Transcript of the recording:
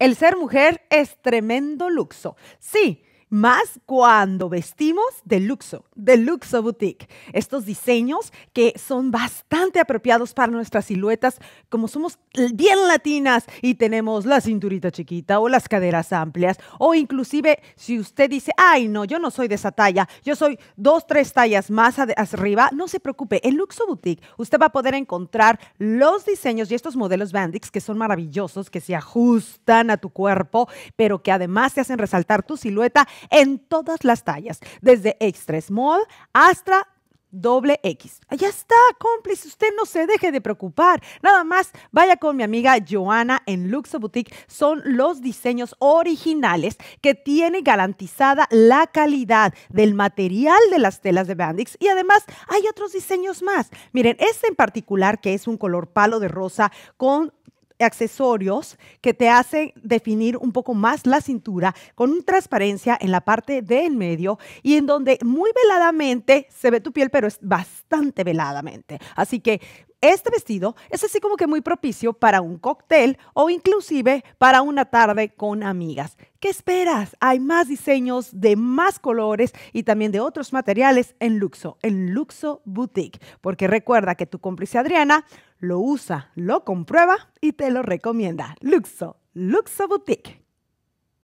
El ser mujer es tremendo luxo. Sí, más cuando vestimos de Luxo, de Luxo Boutique. Estos diseños que son bastante apropiados para nuestras siluetas, como somos bien latinas y tenemos la cinturita chiquita o las caderas amplias, o inclusive si usted dice, ay no, yo no soy de esa talla, yo soy dos, tres tallas más arriba, no se preocupe, en Luxo Boutique usted va a poder encontrar los diseños y estos modelos Bandix que son maravillosos, que se ajustan a tu cuerpo, pero que además te hacen resaltar tu silueta en todas las tallas, desde extra small hasta doble X. Allá ah, está, cómplice, usted no se deje de preocupar. Nada más, vaya con mi amiga Joana en Luxo Boutique. Son los diseños originales que tiene garantizada la calidad del material de las telas de Bandix y además hay otros diseños más. Miren, este en particular que es un color palo de rosa con accesorios que te hacen definir un poco más la cintura con transparencia en la parte de en medio y en donde muy veladamente se ve tu piel, pero es bastante veladamente. Así que este vestido es así como que muy propicio para un cóctel o inclusive para una tarde con amigas. ¿Qué esperas? Hay más diseños de más colores y también de otros materiales en Luxo, en Luxo Boutique, porque recuerda que tu cómplice Adriana lo usa, lo comprueba y te lo recomienda. Luxo, Luxo Boutique.